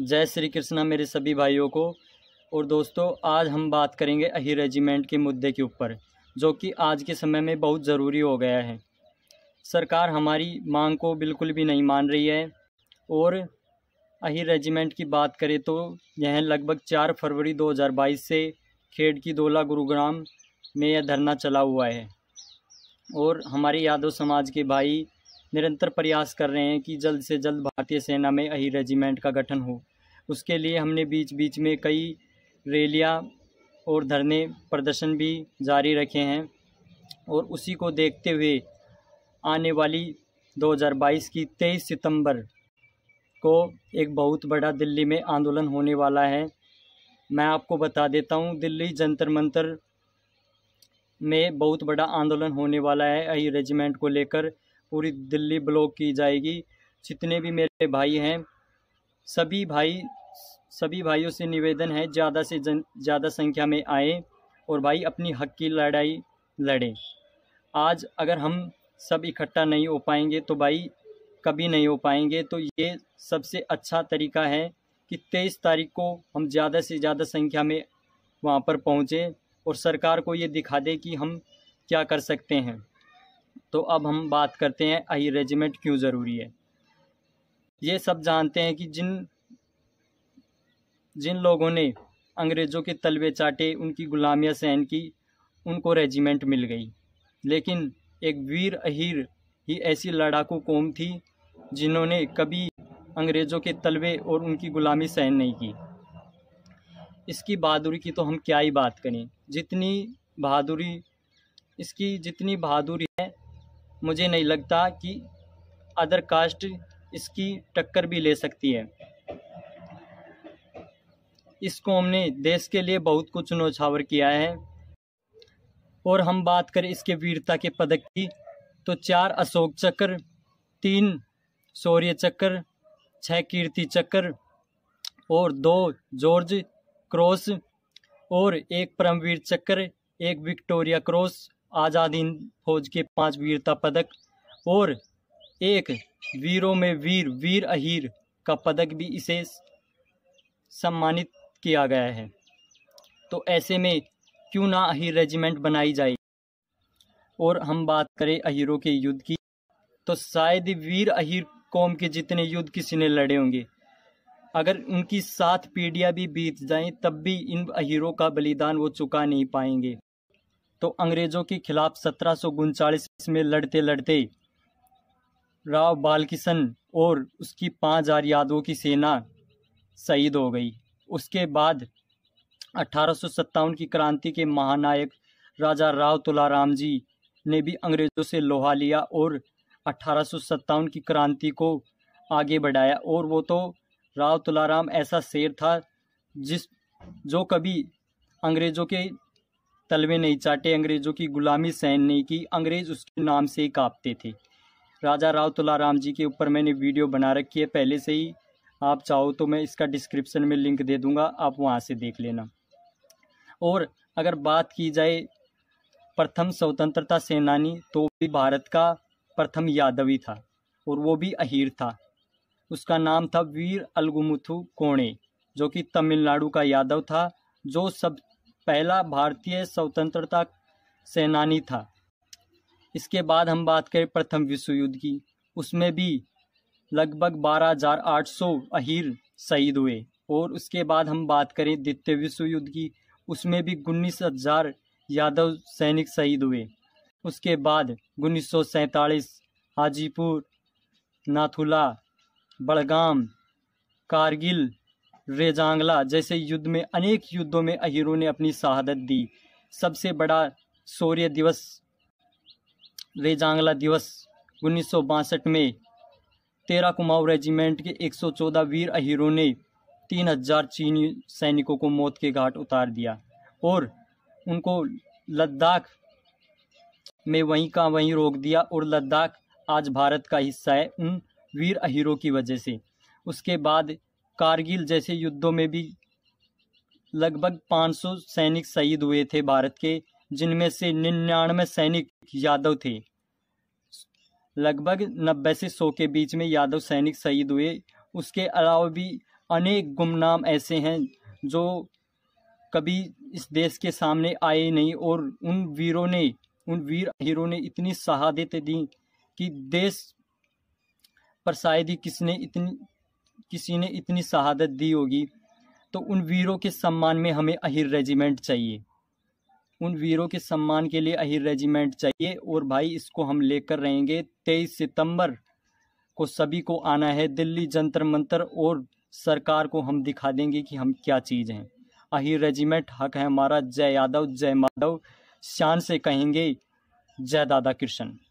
जय श्री कृष्णा मेरे सभी भाइयों को और दोस्तों आज हम बात करेंगे अही रेजिमेंट के मुद्दे के ऊपर जो कि आज के समय में बहुत ज़रूरी हो गया है सरकार हमारी मांग को बिल्कुल भी नहीं मान रही है और अही रेजिमेंट की बात करें तो यह लगभग चार फरवरी 2022 से खेड़ की दोला गुरुग्राम में यह धरना चला हुआ है और हमारे यादव समाज के भाई निरंतर प्रयास कर रहे हैं कि जल्द से जल्द भारतीय सेना में अही रेजिमेंट का गठन हो उसके लिए हमने बीच बीच में कई रैलियाँ और धरने प्रदर्शन भी जारी रखे हैं और उसी को देखते हुए आने वाली 2022 की 23 सितंबर को एक बहुत बड़ा दिल्ली में आंदोलन होने वाला है मैं आपको बता देता हूँ दिल्ली जंतर मंतर में बहुत बड़ा आंदोलन होने वाला है अही रेजिमेंट को लेकर पूरी दिल्ली ब्लॉक की जाएगी जितने भी मेरे भाई हैं सभी भाई सभी भाइयों से निवेदन है ज़्यादा से ज़्यादा संख्या में आए और भाई अपनी हक की लड़ाई लड़ें आज अगर हम सब इकट्ठा नहीं हो पाएंगे तो भाई कभी नहीं हो पाएंगे तो ये सबसे अच्छा तरीका है कि तेईस तारीख को हम ज़्यादा से ज़्यादा संख्या में वहाँ पर पहुँचें और सरकार को ये दिखा दें कि हम क्या कर सकते हैं तो अब हम बात करते हैं आई रेजिमेंट क्यों ज़रूरी है ये सब जानते हैं कि जिन जिन लोगों ने अंग्रेज़ों के तलबे चाटे उनकी गुलामियाँ सहन की उनको रेजिमेंट मिल गई लेकिन एक वीर अहीर ही ऐसी लड़ाकू कौम थी जिन्होंने कभी अंग्रेज़ों के तलबे और उनकी गुलामी सहन नहीं की इसकी बहादुरी की तो हम क्या ही बात करें जितनी बहादुरी इसकी जितनी बहादुरी है मुझे नहीं लगता कि अदर कास्ट इसकी टक्कर भी ले सकती है इस इसको ने देश के लिए बहुत कुछ नौछावर किया है और हम बात करें इसके वीरता के पदक की तो चार अशोक चक्र तीन शौर्य चक्र छह कीर्ति चक्र और दो जॉर्ज क्रॉस और एक परमवीर चक्र एक विक्टोरिया क्रॉस आज़ादी फौज के पांच वीरता पदक और एक वीरों में वीर वीर अहीर का पदक भी इसे सम्मानित किया गया है तो ऐसे में क्यों ना अहीर रेजिमेंट बनाई जाए और हम बात करें अहीरों के युद्ध की तो शायद वीर अहीर कौम के जितने युद्ध किसी ने लड़े होंगे अगर उनकी सात पीढ़ियाँ भी बीत जाएं तब भी इन अहीरों का बलिदान वो चुका नहीं पाएंगे तो अंग्रेज़ों के खिलाफ सत्रह में लड़ते लड़ते राव बालकिशन और उसकी पाँच हजार यादवों की सेना शहीद हो गई उसके बाद अठारह की क्रांति के महानायक राजा राव तुलाराम जी ने भी अंग्रेजों से लोहा लिया और अठारह की क्रांति को आगे बढ़ाया और वो तो राव तुलाराम ऐसा शेर था जिस जो कभी अंग्रेजों के तलवे नहीं चाटे अंग्रेजों की गुलामी सहन नहीं की अंग्रेज उसके नाम से ही कांपते थे राजा राव तुलाराम जी के ऊपर मैंने वीडियो बना रखी है पहले से ही आप चाहो तो मैं इसका डिस्क्रिप्शन में लिंक दे दूंगा आप वहाँ से देख लेना और अगर बात की जाए प्रथम स्वतंत्रता सेनानी तो भी भारत का प्रथम यादवी था और वो भी अहीर था उसका नाम था वीर अलगुमुथु कोणे जो कि तमिलनाडु का यादव था जो सब पहला भारतीय स्वतंत्रता सेनानी था इसके बाद हम बात करें प्रथम विश्व युद्ध की उसमें भी लगभग 12,800 अहीर शहीद हुए और उसके बाद हम बात करें द्वितीय विश्व युद्ध की उसमें भी उन्नीस हजार यादव सैनिक शहीद हुए उसके बाद उन्नीस सौ सैंतालीस हाजीपुर नाथुला बड़गाम कारगिल रेजांगला जैसे युद्ध में अनेक युद्धों में अहीरों ने अपनी शहादत दी सबसे बड़ा शौर्य दिवस रेजांगला दिवस उन्नीस में तेरा कुमाऊं रेजिमेंट के 114 वीर अहीरों ने 3000 चीनी सैनिकों को मौत के घाट उतार दिया और उनको लद्दाख में वहीं का वहीं रोक दिया और लद्दाख आज भारत का हिस्सा है उन वीर अहीरों की वजह से उसके बाद कारगिल जैसे युद्धों में भी लगभग 500 सैनिक शहीद हुए थे भारत के जिनमें से निन्यानवे सैनिक यादव थे लगभग नब्बे से सौ के बीच में यादव सैनिक शहीद हुए उसके अलावा भी अनेक गुमनाम ऐसे हैं जो कभी इस देश के सामने आए नहीं और उन वीरों ने उन वीर हीरो ने इतनी शहादतें दी कि देश पर शायद ही किसने इतनी किसी ने इतनी शहादत दी होगी तो उन वीरों के सम्मान में हमें अहिर रेजिमेंट चाहिए उन वीरों के सम्मान के लिए अहिर रेजिमेंट चाहिए और भाई इसको हम लेकर रहेंगे तेईस सितंबर को सभी को आना है दिल्ली जंतर मंतर और सरकार को हम दिखा देंगे कि हम क्या चीज़ हैं अहिर रेजिमेंट हक है हमारा जय यादव जय माधव शान से कहेंगे जय दादा कृष्ण